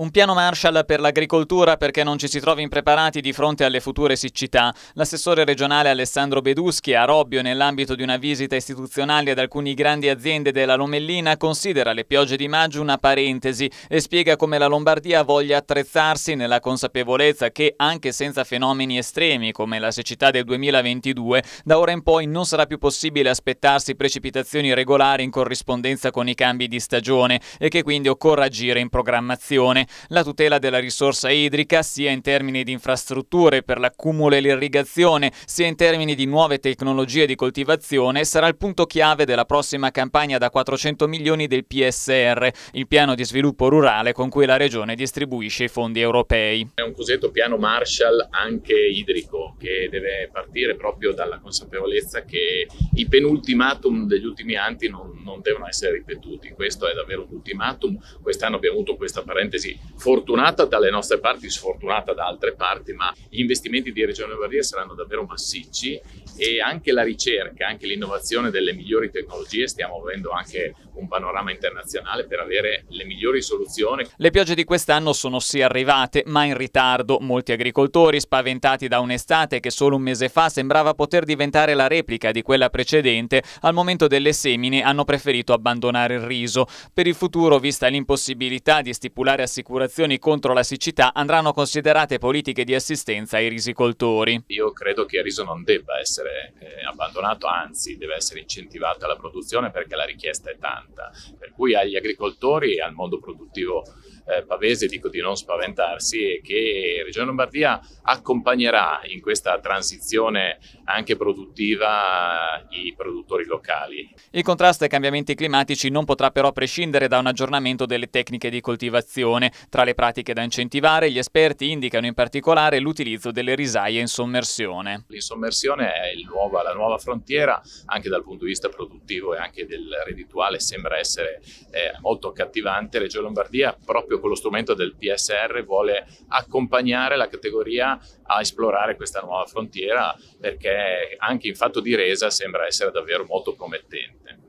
Un piano Marshall per l'agricoltura perché non ci si trovi impreparati di fronte alle future siccità. L'assessore regionale Alessandro Beduschi a Robbio nell'ambito di una visita istituzionale ad alcune grandi aziende della Lomellina considera le piogge di maggio una parentesi e spiega come la Lombardia voglia attrezzarsi nella consapevolezza che anche senza fenomeni estremi come la siccità del 2022 da ora in poi non sarà più possibile aspettarsi precipitazioni regolari in corrispondenza con i cambi di stagione e che quindi occorra agire in programmazione la tutela della risorsa idrica sia in termini di infrastrutture per l'accumulo e l'irrigazione, sia in termini di nuove tecnologie di coltivazione, sarà il punto chiave della prossima campagna da 400 milioni del PSR, il piano di sviluppo rurale con cui la Regione distribuisce i fondi europei. È un cosiddetto piano Marshall anche idrico che deve partire proprio dalla consapevolezza che i penultimatum degli ultimi anni non, non devono essere ripetuti. Questo è davvero un ultimatum. Quest'anno abbiamo avuto questa parentesi fortunata dalle nostre parti, sfortunata da altre parti, ma gli investimenti di Regione Lombardia saranno davvero massicci e anche la ricerca, anche l'innovazione delle migliori tecnologie, stiamo avendo anche un panorama internazionale per avere le migliori soluzioni. Le piogge di quest'anno sono sì arrivate, ma in ritardo. Molti agricoltori, spaventati da un'estate che solo un mese fa sembrava poter diventare la replica di quella precedente, al momento delle semine hanno preferito abbandonare il riso. Per il futuro, vista l'impossibilità di stipulare assicurazioni, assicurazioni contro la siccità andranno considerate politiche di assistenza ai risicoltori. Io credo che il riso non debba essere eh, abbandonato, anzi deve essere incentivata la produzione perché la richiesta è tanta. Per cui agli agricoltori e al mondo produttivo eh, pavese dico di non spaventarsi e che Regione Lombardia accompagnerà in questa transizione anche produttiva eh, i produttori locali. Il contrasto ai cambiamenti climatici non potrà però prescindere da un aggiornamento delle tecniche di coltivazione produzione. Tra le pratiche da incentivare, gli esperti indicano in particolare l'utilizzo delle risaie in sommersione. L'insommersione è nuovo, la nuova frontiera anche dal punto di vista produttivo e anche del reddituale, sembra essere eh, molto accattivante. Regione Lombardia proprio con lo strumento del PSR vuole accompagnare la categoria a esplorare questa nuova frontiera perché anche in fatto di resa sembra essere davvero molto promettente.